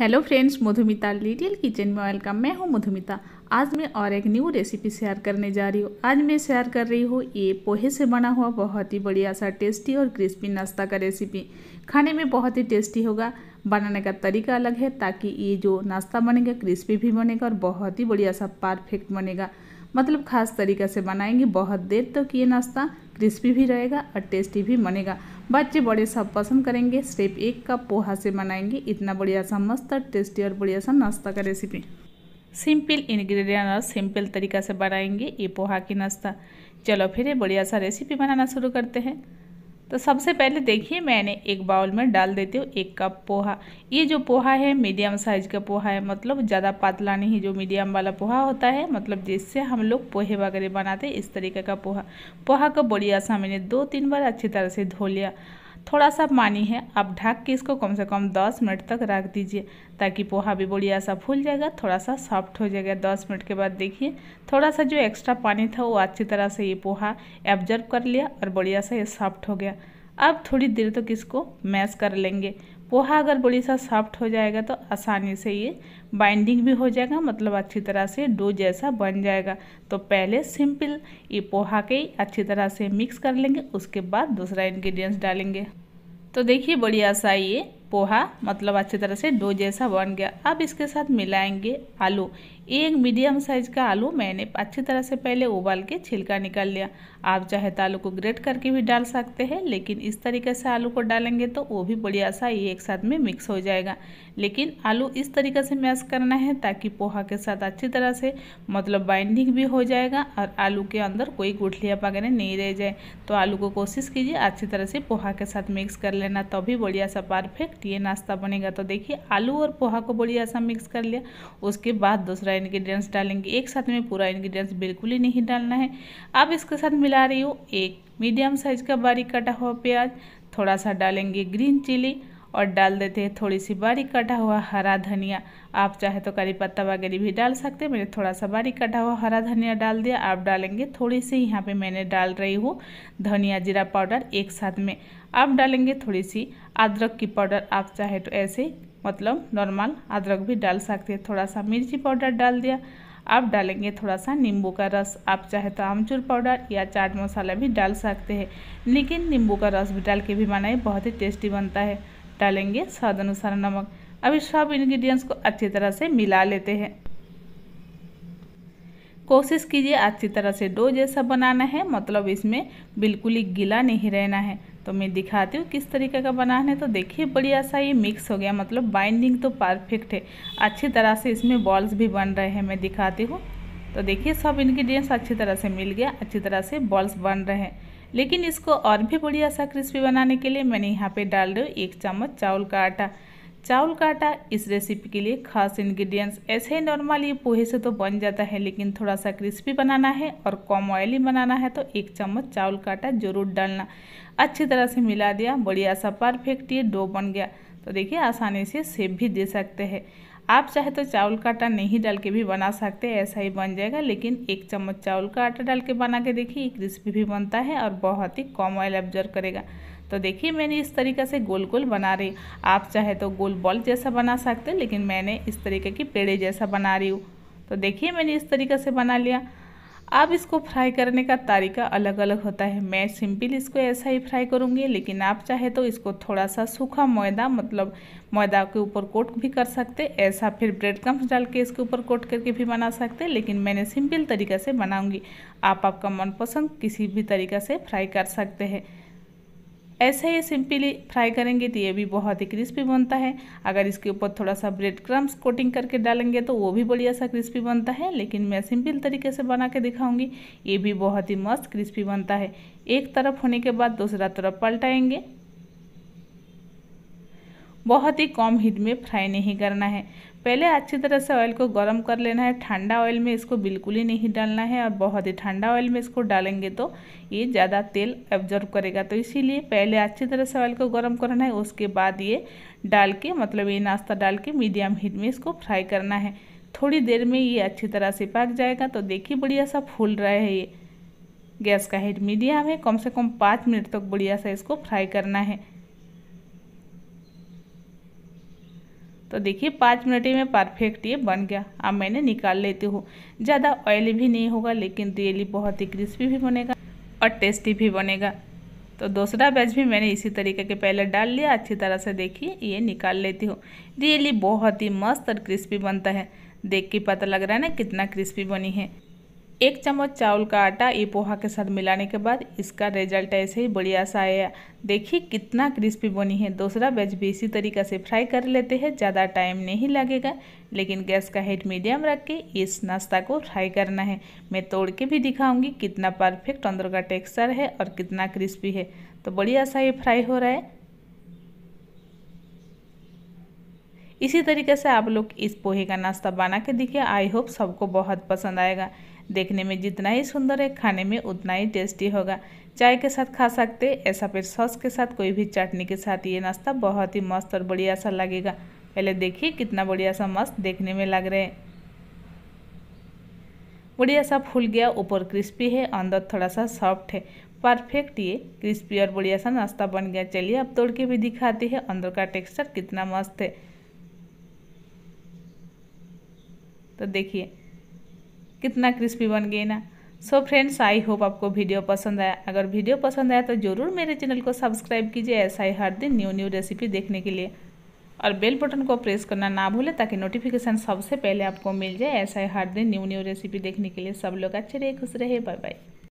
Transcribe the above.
hello friends Madhumita little kitchen में welcome मैं हूं मधुमिता आज मैं और एक न्यू रेसिपी शेयर करने जा रही हूं आज मैं शेयर कर रही हूं ये पोहे से बना हुआ बहुत ही बढ़िया सा टेस्टी और क्रिस्पी नाश्ता का रेसिपी खाने में बहुत ही टेस्टी होगा बनाने का तरीका अलग है ताकि ये जो नाश्ता बनेगा क्रिस्पी भी बनेगा और बहुत ही बढ़िया सा परफेक्ट बनेगा मतलब खास तरीका से बनाएंगे बहुत देर तक तो ये नाश्ता क्रिस्पी भी रहेगा और टेस्टी भी बनेगा बच्चे बड़े सब पसंद करेंगे स्टेप एक का पोहा से बनाएंगे इतना बढ़िया सा मस्त टेस्टी और बढ़िया सा नाश्ता का रेसिपी सिंपल इन्ग्रीडियंट और सिंपल तरीका से बनाएंगे ये पोहा की नाश्ता चलो फिर ये बढ़िया सा रेसिपी बनाना शुरू करते हैं तो सबसे पहले देखिए मैंने एक बाउल में डाल देती हूँ एक कप पोहा ये जो पोहा है मीडियम साइज़ का पोहा है मतलब ज़्यादा पतला नहीं जो मीडियम वाला पोहा होता है मतलब जिससे हम लोग पोहे वगैरह बनाते हैं इस तरीके का पोहा पोहा को बढ़िया सा मैंने दो तीन बार अच्छी तरह से धो लिया थोड़ा सा पानी है आप ढक के इसको कम से कम 10 मिनट तक रख दीजिए ताकि पोहा भी बढ़िया सा फूल जाएगा थोड़ा सा सॉफ्ट हो जाएगा 10 मिनट के बाद देखिए थोड़ा सा जो एक्स्ट्रा पानी था वो अच्छी तरह से ये पोहा एब्जर्व कर लिया और बढ़िया सा ये सॉफ्ट हो गया अब थोड़ी देर तक तो इसको मैश कर लेंगे पोहा अगर बड़ी सा सॉफ्ट हो जाएगा तो आसानी से ये बाइंडिंग भी हो जाएगा मतलब अच्छी तरह से डो जैसा बन जाएगा तो पहले सिंपल ये पोहा के अच्छी तरह से मिक्स कर लेंगे उसके बाद दूसरा इंग्रेडिएंट्स डालेंगे तो देखिए बढ़िया सा ये पोहा मतलब अच्छी तरह से डो जैसा बन गया अब इसके साथ मिलाएंगे आलू एक मीडियम साइज़ का आलू मैंने अच्छी तरह से पहले उबाल के छिलका निकाल लिया आप चाहे तो आलू को ग्रेट करके भी डाल सकते हैं लेकिन इस तरीके से आलू को डालेंगे तो वो भी बढ़िया सा ये एक साथ में मिक्स हो जाएगा लेकिन आलू इस तरीके से मैश करना है ताकि पोहा के साथ अच्छी तरह से मतलब बाइंडिंग भी हो जाएगा और आलू के अंदर कोई गुठलिया वगैरह नहीं रह जाए तो आलू को कोशिश कीजिए अच्छी तरह से पोहा के साथ मिक्स कर लेना तभी तो बढ़िया सा परफेक्ट ये नाश्ता बनेगा तो देखिए आलू और पोहा को बढ़िया सा मिक्स कर लिया उसके बाद दूसरा इन्ग्रीडियंट्स डालेंगे एक साथ में पूरा इन्ग्रीडियंट्स बिल्कुल ही नहीं डालना है अब इसके साथ मिला रही हो एक मीडियम साइज का बारीक कटा हुआ प्याज थोड़ा सा डालेंगे ग्रीन चिली और डाल देते हैं थोड़ी सी बारीक कटा हुआ हरा धनिया आप चाहे तो करी पत्ता वगैरह भी डाल सकते हैं मैंने थोड़ा सा बारीक कटा हुआ हरा धनिया डाल दिया आप डालेंगे थोड़ी सी यहाँ पे मैंने डाल रही हूँ धनिया जीरा पाउडर एक साथ में आप डालेंगे थोड़ी सी अदरक की पाउडर आप चाहे तो ऐसे मतलब नॉर्मल अदरक भी डाल सकते हैं थोड़ा सा मिर्ची पाउडर डाल दिया आप डालेंगे थोड़ा सा नींबू का रस आप चाहे तो आमचूर पाउडर या चाट मसाला भी डाल सकते हैं लेकिन नींबू का रस भी डाल के भी बनाए बहुत ही टेस्टी बनता है डालेंगे स्वाद अनुसार नमक अभी सब इन्ग्रीडियंट्स को अच्छी तरह से मिला लेते हैं कोशिश कीजिए अच्छी तरह से डो जैसा बनाना है मतलब इसमें बिल्कुल ही गीला नहीं रहना है तो मैं दिखाती हूँ किस तरीके का बनाना है तो देखिए बढ़िया सा ये मिक्स हो गया मतलब बाइंडिंग तो परफेक्ट है अच्छी तरह से इसमें बॉल्स भी बन रहे हैं मैं दिखाती हूँ तो देखिए सब इन्ग्रीडियंट्स अच्छी तरह से मिल गया अच्छी तरह से बॉल्स बन रहे हैं लेकिन इसको और भी बढ़िया सा क्रिस्पी बनाने के लिए मैंने यहाँ पे डाल रही हूँ एक चम्मच चावल का आटा चावल का आटा इस रेसिपी के लिए खास इंग्रेडिएंट्स ऐसे ही नॉर्मल ये पोहे से तो बन जाता है लेकिन थोड़ा सा क्रिस्पी बनाना है और कम ऑयली बनाना है तो एक चम्मच चावल का आटा जरूर डालना अच्छी तरह से मिला दिया बढ़िया सा परफेक्ट ये डो बन गया तो देखिए आसानी से सेब भी दे सकते हैं आप चाहे तो चावल का आटा नहीं डाल के भी बना सकते ऐसा ही बन जाएगा लेकिन एक चम्मच चावल का आटा डाल के बना के देखिए क्रिस्पी भी बनता है और बहुत ही कम ऑयल ऑब्जर्व करेगा तो देखिए मैंने इस तरीके से गोल गोल बना रही आप चाहे तो गोल बॉल जैसा बना सकते हैं लेकिन मैंने इस तरीके की पेड़े जैसा बना रही हूँ तो देखिए मैंने इस तरीके से बना लिया अब इसको फ्राई करने का तरीका अलग अलग होता है मैं सिंपल इसको ऐसा ही फ्राई करूँगी लेकिन आप चाहे तो इसको थोड़ा सा सूखा मैदा मतलब मैदा के ऊपर कोट भी कर सकते ऐसा फिर ब्रेड क्रम्स डाल के इसके ऊपर कोट करके भी बना सकते लेकिन मैंने सिंपल तरीके से बनाऊँगी आप आपका मनपसंद किसी भी तरीका से फ्राई कर सकते हैं ऐसे ही सिंपली फ्राई करेंगे तो ये भी बहुत ही क्रिस्पी बनता है अगर इसके ऊपर थोड़ा सा ब्रेड क्रम्स कोटिंग करके डालेंगे तो वो भी बढ़िया सा क्रिस्पी बनता है लेकिन मैं सिंपल तरीके से बना के दिखाऊंगी ये भी बहुत ही मस्त क्रिस्पी बनता है एक तरफ होने के बाद दूसरा तरफ पलटाएंगे बहुत ही कम हीट में फ्राई नहीं करना है पहले अच्छी तरह से ऑयल को गर्म कर लेना है ठंडा ऑयल में इसको बिल्कुल ही नहीं डालना है और बहुत ही ठंडा ऑयल में इसको डालेंगे तो ये ज़्यादा तेल एब्जॉर्व करेगा तो इसीलिए पहले अच्छी तरह से ऑयल को गर्म करना है उसके बाद ये डाल के मतलब ये नाश्ता डाल के मीडियम हीट में इसको फ्राई करना है थोड़ी देर में ये अच्छी तरह से पक जाएगा तो देखिए बढ़िया सा फूल रहा है ये गैस का हीट मीडियम है कम से कम पाँच मिनट तक बढ़िया सा इसको फ्राई करना है तो देखिए पाँच मिनट में परफेक्ट ये बन गया अब मैंने निकाल लेती हूँ ज़्यादा ऑयली भी नहीं होगा लेकिन रियली बहुत ही क्रिस्पी भी बनेगा और टेस्टी भी बनेगा तो दूसरा बैच भी मैंने इसी तरीके के पहले डाल लिया अच्छी तरह से देखिए ये निकाल लेती हूँ रियली बहुत ही मस्त और क्रिस्पी बनता है देख के पता लग रहा है ना कितना क्रिस्पी बनी है एक चम्मच चावल का आटा ये पोहा के साथ मिलाने के बाद इसका रिजल्ट ऐसे ही बढ़िया सा आया देखिए कितना क्रिस्पी बनी है दूसरा बैच भी इसी तरीका से फ्राई कर लेते हैं ज़्यादा टाइम नहीं लगेगा लेकिन गैस का हेट मीडियम रख के इस नाश्ता को फ्राई करना है मैं तोड़ के भी दिखाऊंगी कितना परफेक्ट अंदर का टेक्सचर है और कितना क्रिस्पी है तो बढ़िया सा ये फ्राई हो रहा है इसी तरीके से आप लोग इस पोहे का नाश्ता बना के दिखे आई होप सबको बहुत पसंद आएगा देखने में जितना ही सुंदर है खाने में उतना ही टेस्टी होगा चाय के साथ खा सकते ऐसा फिर सॉस के साथ कोई भी चटनी के साथ ये नाश्ता बहुत ही मस्त और बढ़िया सा लगेगा पहले देखिए कितना बढ़िया सा मस्त देखने में लग रहे हैं बढ़िया सा फूल गया ऊपर क्रिस्पी है अंदर थोड़ा सा सॉफ्ट है परफेक्ट ये क्रिस्पी और बढ़िया सा नाश्ता बन गया चलिए अब तोड़ के भी दिखाती है अंदर का टेक्सचर कितना मस्त है तो देखिए कितना क्रिस्पी बन गई ना सो फ्रेंड्स आई होप आपको वीडियो पसंद आया अगर वीडियो पसंद आया तो ज़रूर मेरे चैनल को सब्सक्राइब कीजिए ऐसा ही हर दिन न्यू न्यू रेसिपी देखने के लिए और बेल बटन को प्रेस करना ना भूले ताकि नोटिफिकेशन सबसे पहले आपको मिल जाए ऐसा ही हर दिन न्यू न्यू रेसिपी देखने के लिए सब लोग अच्छे रहे खुश रहे बाय बाय